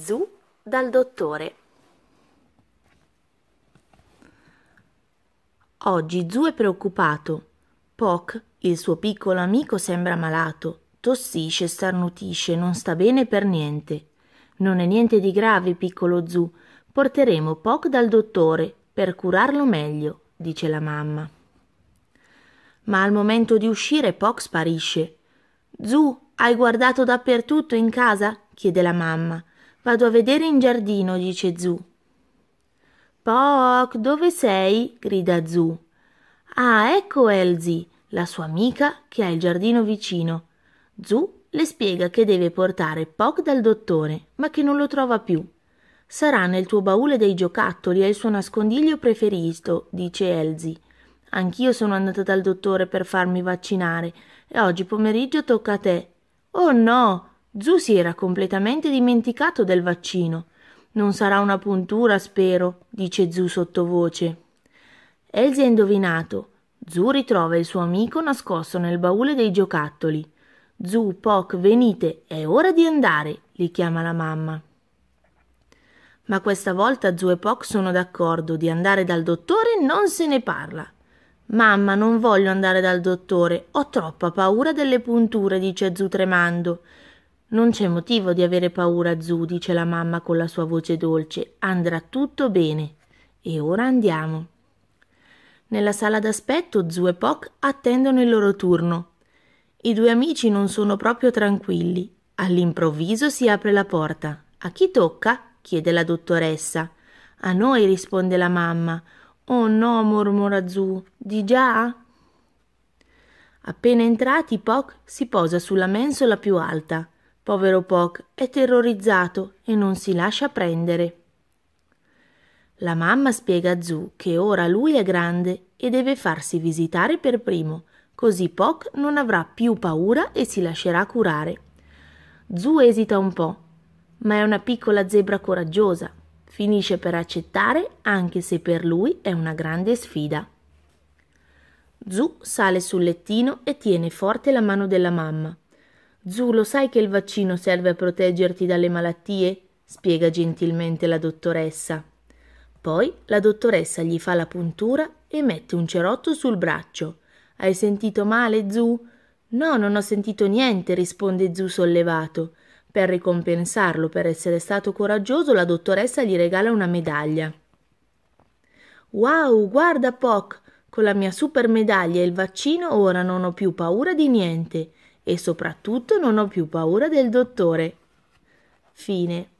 Zu dal dottore. Oggi Zu è preoccupato. Poc, il suo piccolo amico, sembra malato. Tossisce, starnutisce, non sta bene per niente. Non è niente di grave, piccolo Zu. Porteremo Poc dal dottore per curarlo meglio, dice la mamma. Ma al momento di uscire Poc sparisce. Zu, hai guardato dappertutto in casa? chiede la mamma. Vado a vedere in giardino, dice Zu. Poc, dove sei? grida Zu. Ah, ecco Elsie, la sua amica che ha il giardino vicino. Zu le spiega che deve portare Poc dal dottore, ma che non lo trova più. Sarà nel tuo baule dei giocattoli, è il suo nascondiglio preferito, dice Elsie. Anch'io sono andata dal dottore per farmi vaccinare e oggi pomeriggio tocca a te. Oh no, Zu si era completamente dimenticato del vaccino. Non sarà una puntura, spero, dice Zu sottovoce. Elsie ha indovinato. Zu ritrova il suo amico nascosto nel baule dei giocattoli. Zu, Poc, venite, è ora di andare, li chiama la mamma. Ma questa volta Zu e Poc sono d'accordo, di andare dal dottore non se ne parla. Mamma, non voglio andare dal dottore, ho troppa paura delle punture, dice Zu tremando. Non c'è motivo di avere paura, Zu, dice la mamma con la sua voce dolce. Andrà tutto bene. E ora andiamo. Nella sala d'aspetto Zu e Poc attendono il loro turno. I due amici non sono proprio tranquilli. All'improvviso si apre la porta. A chi tocca? chiede la dottoressa. A noi risponde la mamma. Oh no, mormora Zu. Di già? Appena entrati, Poc si posa sulla mensola più alta. Povero Poc è terrorizzato e non si lascia prendere. La mamma spiega a Zu che ora lui è grande e deve farsi visitare per primo, così Poc non avrà più paura e si lascerà curare. Zu esita un po', ma è una piccola zebra coraggiosa. Finisce per accettare anche se per lui è una grande sfida. Zu sale sul lettino e tiene forte la mano della mamma. Zu, lo sai che il vaccino serve a proteggerti dalle malattie? spiega gentilmente la dottoressa. Poi la dottoressa gli fa la puntura e mette un cerotto sul braccio. Hai sentito male, Zu? No, non ho sentito niente, risponde Zu sollevato. Per ricompensarlo per essere stato coraggioso, la dottoressa gli regala una medaglia. Wow, guarda Poc, con la mia super medaglia e il vaccino ora non ho più paura di niente e soprattutto non ho più paura del dottore. Fine.